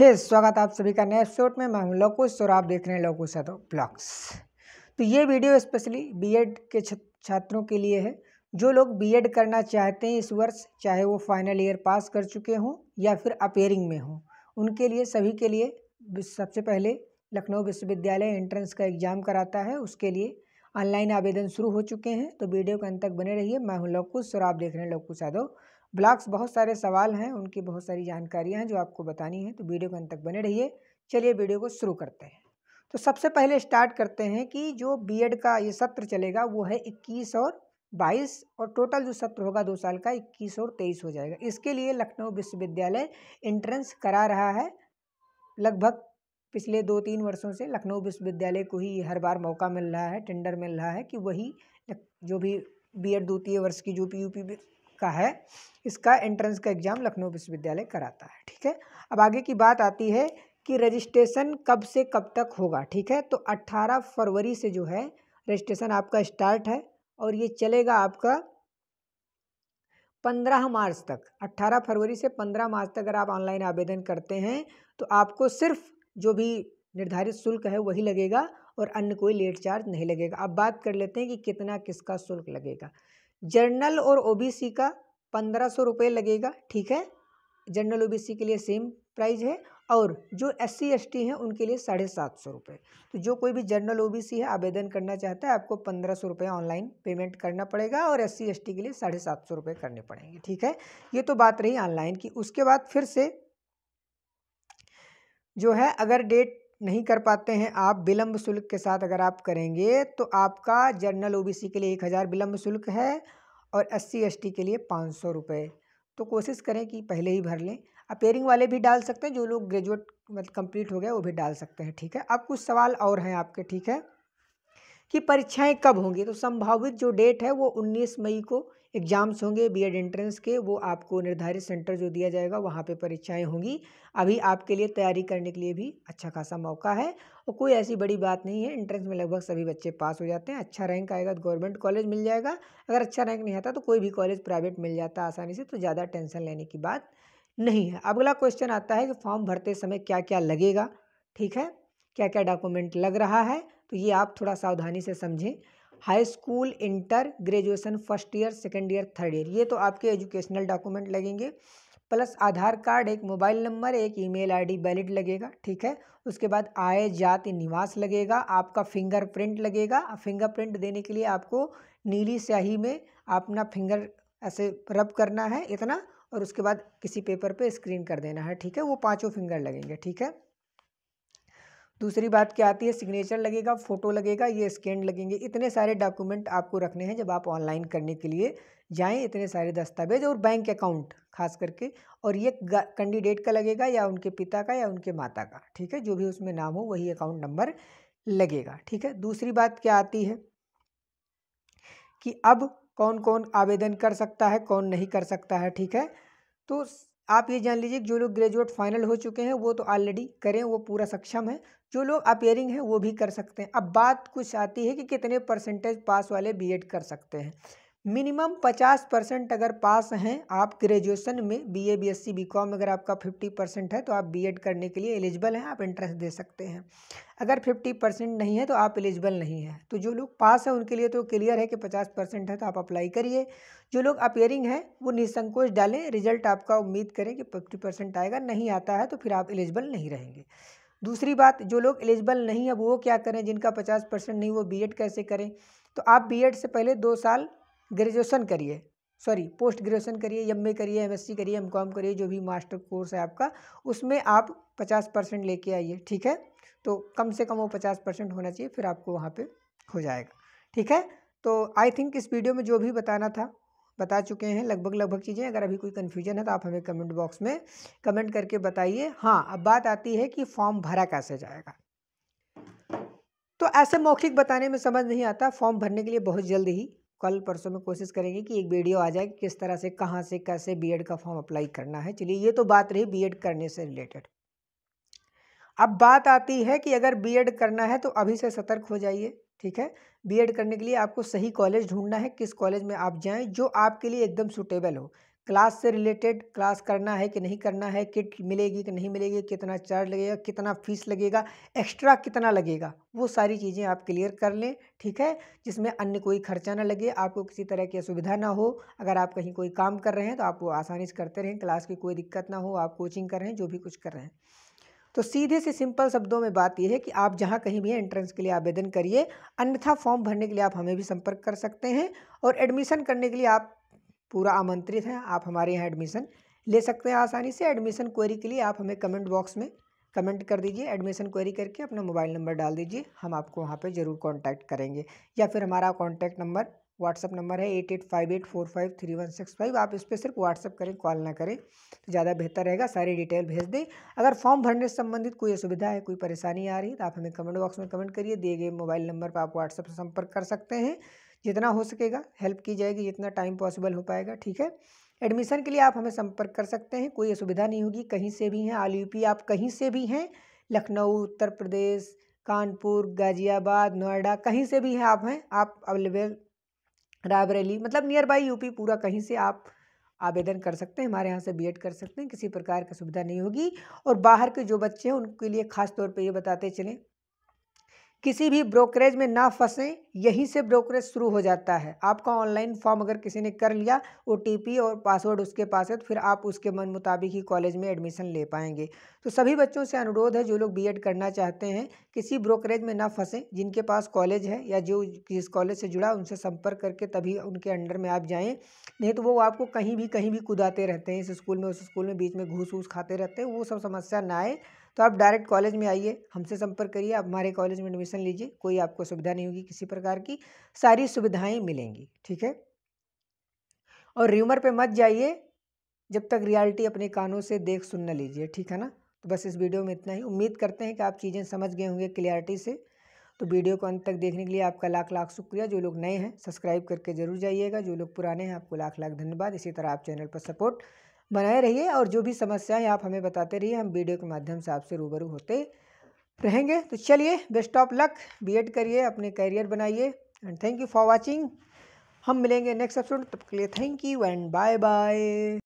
हे स्वागत आप सभी का नए एपिसोड में मैं हूँ लोकुश और आप देख रहे हैं लोकुश यादव ब्लॉग्स तो ये वीडियो स्पेशली बीएड के छात्रों के लिए है जो लोग बीएड करना चाहते हैं इस वर्ष चाहे वो फाइनल ईयर पास कर चुके हों या फिर अपेयरिंग में हों उनके लिए सभी के लिए सबसे पहले लखनऊ विश्वविद्यालय एंट्रेंस का एग्ज़ाम कराता है उसके लिए ऑनलाइन आवेदन शुरू हो चुके हैं तो वीडियो के अंत तक बने रहिए मैं हूँ लोकुश और आप देख रहे हैं लोकुश यादव ब्लॉग्स बहुत सारे सवाल हैं उनकी बहुत सारी जानकारियाँ हैं जो आपको बतानी है तो वीडियो के अंत तक बने रहिए चलिए वीडियो को शुरू करते हैं तो सबसे पहले स्टार्ट करते हैं कि जो बीएड का ये सत्र चलेगा वो है इक्कीस और बाईस और टोटल जो सत्र होगा दो साल का इक्कीस और तेईस हो जाएगा इसके लिए लखनऊ विश्वविद्यालय इंट्रेंस करा रहा है लगभग पिछले दो तीन वर्षों से लखनऊ विश्वविद्यालय को ही हर बार मौका मिल रहा है टेंडर मिल रहा है कि वही जो भी बी एड द्वितीय वर्ष की जो पी यू पी का है इसका एंट्रेंस का एग्ज़ाम लखनऊ विश्वविद्यालय कराता है ठीक है अब आगे की बात आती है कि रजिस्ट्रेशन कब से कब तक होगा ठीक है तो 18 फरवरी से जो है रजिस्ट्रेशन आपका स्टार्ट है और ये चलेगा आपका पंद्रह मार्च तक अट्ठारह फरवरी से पंद्रह मार्च तक अगर आप ऑनलाइन आवेदन करते हैं तो आपको सिर्फ जो भी निर्धारित शुल्क है वही लगेगा और अन्य कोई लेट चार्ज नहीं लगेगा अब बात कर लेते हैं कि कितना किसका शुल्क लगेगा जर्नल और ओबीसी का पंद्रह सौ रुपये लगेगा ठीक है जनरल ओबीसी के लिए सेम प्राइस है और जो एस सी एस टी हैं उनके लिए साढ़े सात सौ रुपये तो जो कोई भी जनरल ओबीसी है आवेदन करना चाहता है आपको पंद्रह सौ रुपये ऑनलाइन पेमेंट करना पड़ेगा और एस सी एस टी के लिए साढ़े सात सौ रुपये करने पड़ेंगे ठीक है ये तो बात रही ऑनलाइन की उसके बाद फिर से जो है अगर डेट नहीं कर पाते हैं आप विलम्ब शुल्क के साथ अगर आप करेंगे तो आपका जनरल ओबीसी के लिए एक हज़ार विलम्ब शुल्क है और एससी एसटी के लिए पाँच सौ रुपये तो कोशिश करें कि पहले ही भर लें अपेयरिंग वाले भी डाल सकते हैं जो लोग ग्रेजुएट मतलब कंप्लीट हो गए वो भी डाल सकते हैं ठीक है अब कुछ सवाल और हैं आपके ठीक है कि परीक्षाएँ कब होंगी तो संभावित जो डेट है वो उन्नीस मई को एग्ज़ाम्स होंगे बीएड एंट्रेंस के वो आपको निर्धारित सेंटर जो दिया जाएगा वहाँ पे परीक्षाएं होंगी अभी आपके लिए तैयारी करने के लिए भी अच्छा खासा मौका है और कोई ऐसी बड़ी बात नहीं है एंट्रेंस में लगभग सभी बच्चे पास हो जाते हैं अच्छा रैंक आएगा तो गवर्नमेंट कॉलेज मिल जाएगा अगर अच्छा रैंक नहीं आता तो कोई भी कॉलेज प्राइवेट मिल जाता आसानी से तो ज़्यादा टेंशन लेने की बात नहीं है अगला क्वेश्चन आता है कि फॉर्म भरते समय क्या क्या लगेगा ठीक है क्या क्या डॉक्यूमेंट लग रहा है तो ये आप थोड़ा सावधानी से समझें high school inter graduation first year second year third year ये तो आपके एजुकेशनल डॉक्यूमेंट लगेंगे प्लस आधार कार्ड एक मोबाइल नंबर एक ईमेल आईडी वैलिड लगेगा ठीक है उसके बाद आय जाति निवास लगेगा आपका फिंगरप्रिंट लगेगा फिंगरप्रिंट देने के लिए आपको नीली स्याही में अपना फिंगर ऐसे रब करना है इतना और उसके बाद किसी पेपर पे स्क्रीन कर देना है ठीक है वो पांचों फिंगर लगेंगे ठीक है दूसरी बात क्या आती है सिग्नेचर लगेगा फ़ोटो लगेगा ये स्कैन लगेंगे इतने सारे डॉक्यूमेंट आपको रखने हैं जब आप ऑनलाइन करने के लिए जाएं इतने सारे दस्तावेज और बैंक अकाउंट खास करके और ये कैंडिडेट का लगेगा या उनके पिता का या उनके माता का ठीक है जो भी उसमें नाम हो वही अकाउंट नंबर लगेगा ठीक है दूसरी बात क्या आती है कि अब कौन कौन आवेदन कर सकता है कौन नहीं कर सकता है ठीक है तो आप ये जान लीजिए जो लोग ग्रेजुएट फाइनल हो चुके हैं वो तो ऑलरेडी करें वो पूरा सक्षम है जो लोग अपेयरिंग हैं वो भी कर सकते हैं अब बात कुछ आती है कि कितने परसेंटेज पास वाले बीएड कर सकते हैं मिनिमम पचास परसेंट अगर पास हैं आप ग्रेजुएशन में बीए बीएससी बीकॉम अगर आपका फिफ्टी परसेंट है तो आप बीएड करने के लिए एलिजिबल हैं आप इंटरेस्ट दे सकते हैं अगर फिफ्टी परसेंट नहीं है तो आप एलिजिबल नहीं हैं तो जो लोग पास हैं उनके लिए तो क्लियर है कि पचास परसेंट है तो आप अप्लाई करिए जो लोग अपेयरिंग हैं वो निसंकोच डालें रिजल्ट आपका उम्मीद करें कि फिफ्टी परसेंट आएगा नहीं आता है तो फिर आप एलिजिबल नहीं रहेंगे दूसरी बात जो लोग एलिजिबल नहीं है वो क्या करें जिनका पचास परसेंट नहीं वो एड कैसे करें तो आप बीएड से पहले दो साल ग्रेजुएशन करिए सॉरी पोस्ट ग्रेजुएशन करिए एम ए करिए एम करिए एम कॉम करिए जो भी मास्टर कोर्स है आपका उसमें आप पचास परसेंट लेके आइए ठीक है तो कम से कम वो पचास परसेंट होना चाहिए फिर आपको वहाँ पे हो जाएगा ठीक है तो आई थिंक इस वीडियो में जो भी बताना था बता चुके हैं लगभग लगभग चीज़ें अगर अभी कोई कन्फ्यूजन है तो आप हमें कमेंट बॉक्स में कमेंट करके बताइए हाँ अब बात आती है कि फॉर्म भरा कैसे जाएगा तो ऐसे मौखिक बताने में समझ नहीं आता फॉर्म भरने के लिए बहुत जल्द ही कल परसों में कोशिश करेंगे कि एक वीडियो आ जाए कि किस तरह से कहाँ से कैसे बीएड का फॉर्म अप्लाई करना है चलिए ये तो बात रही बीएड करने से रिलेटेड अब बात आती है कि अगर बीएड करना है तो अभी से सतर्क हो जाइए ठीक है बीएड करने के लिए आपको सही कॉलेज ढूंढना है किस कॉलेज में आप जाएँ जो आपके लिए एकदम सुटेबल हो क्लास से रिलेटेड क्लास करना है कि नहीं करना है किट मिलेगी कि नहीं मिलेगी कितना चार्ज लगेगा कितना फीस लगेगा एक्स्ट्रा कितना लगेगा वो सारी चीज़ें आप क्लियर कर लें ठीक है जिसमें अन्य कोई खर्चा ना लगे आपको किसी तरह की असुविधा ना हो अगर आप कहीं कोई काम कर रहे हैं तो आप वो आसानी से करते रहें क्लास की कोई दिक्कत ना हो आप कोचिंग कर रहे हैं जो भी कुछ कर रहे हैं तो सीधे से सिंपल शब्दों में बात यह है कि आप जहाँ कहीं भी एंट्रेंस के लिए आवेदन करिए अन्यथा फॉर्म भरने के लिए आप हमें भी संपर्क कर सकते हैं और एडमिशन करने के लिए आप पूरा आमंत्रित हैं आप हमारे यहाँ एडमिशन ले सकते हैं आसानी से एडमिशन क्वेरी के लिए आप हमें कमेंट बॉक्स में कमेंट कर दीजिए एडमिशन क्वेरी करके अपना मोबाइल नंबर डाल दीजिए हम आपको वहाँ पे ज़रूर कांटेक्ट करेंगे या फिर हमारा कांटेक्ट नंबर व्हाट्सअप नंबर है eight eight five eight four five three one six five आप इस पर सिर्फ व्हाट्सअप करें कॉल ना करें तो ज़्यादा बेहतर रहेगा सारी डिटेल भेज दें अगर फॉर्म भरने से संबंधित कोई असुविधा है कोई परेशानी आ रही है तो आप हमें कमेंट बॉक्स में कमेंट करिए दिए गए मोबाइल नंबर पर आप व्हाट्सअप से संपर्क कर सकते हैं जितना हो सकेगा हेल्प की जाएगी जितना टाइम पॉसिबल हो पाएगा ठीक है एडमिशन के लिए आप हमें संपर्क कर सकते हैं कोई असुविधा नहीं होगी कहीं से भी हैं आल यूपी आप कहीं से भी हैं लखनऊ उत्तर प्रदेश कानपुर गाजियाबाद नोएडा कहीं से भी हैं आप हैं आप अवेलेबल रायबरेली मतलब नियर बाई यूपी पूरा कहीं से आप आवेदन कर सकते हैं हमारे यहाँ से बीएड कर सकते हैं किसी प्रकार की सुविधा नहीं होगी और बाहर के जो बच्चे हैं उनके लिए खास तौर पे ये बताते चलें किसी भी ब्रोकरेज में ना फंसें यहीं से ब्रोकरेज शुरू हो जाता है आपका ऑनलाइन फॉर्म अगर किसी ने कर लिया ओ और पासवर्ड उसके पास है तो फिर आप उसके मन मुताबिक ही कॉलेज में एडमिशन ले पाएंगे तो सभी बच्चों से अनुरोध है जो लोग बी करना चाहते हैं किसी ब्रोकरेज में ना फंसें जिनके पास कॉलेज है या जो जिस कॉलेज से जुड़ा उनसे संपर्क करके तभी उनके अंडर में आप जाएँ नहीं तो वो आपको कहीं भी कहीं भी कुदाते रहते हैं इस स्कूल में उस स्कूल में बीच में घूस वूस खाते रहते हैं वो सब समस्या ना आए तो आप डायरेक्ट कॉलेज में आइए हमसे संपर्क करिए आप हमारे कॉलेज में एडमिशन लीजिए कोई आपको सुविधा नहीं होगी किसी प्रकार की सारी सुविधाएं मिलेंगी ठीक है और र्यूमर पे मत जाइए जब तक रियलिटी अपने कानों से देख सुन न लीजिए ठीक है ना तो बस इस वीडियो में इतना ही उम्मीद करते हैं कि आप चीज़ें समझ गए होंगे क्लियरिटी से तो वीडियो को अंत तक देखने के लिए आपका लाख लाख शुक्रिया जो लोग नए हैं सब्सक्राइब करके जरूर जाइएगा जो लोग पुराने हैं आपको लाख लाख धन्यवाद इसी तरह आप चैनल पर सपोर्ट बनाए रहिए और जो भी है आप हमें बताते रहिए हम वीडियो के माध्यम से आपसे रूबरू होते रहेंगे तो चलिए बेस्ट ऑफ लक बीएड करिए अपने करियर बनाइए and thank you for watching हम मिलेंगे नेक्स्ट एपिसोड तब के लिए thank you and bye bye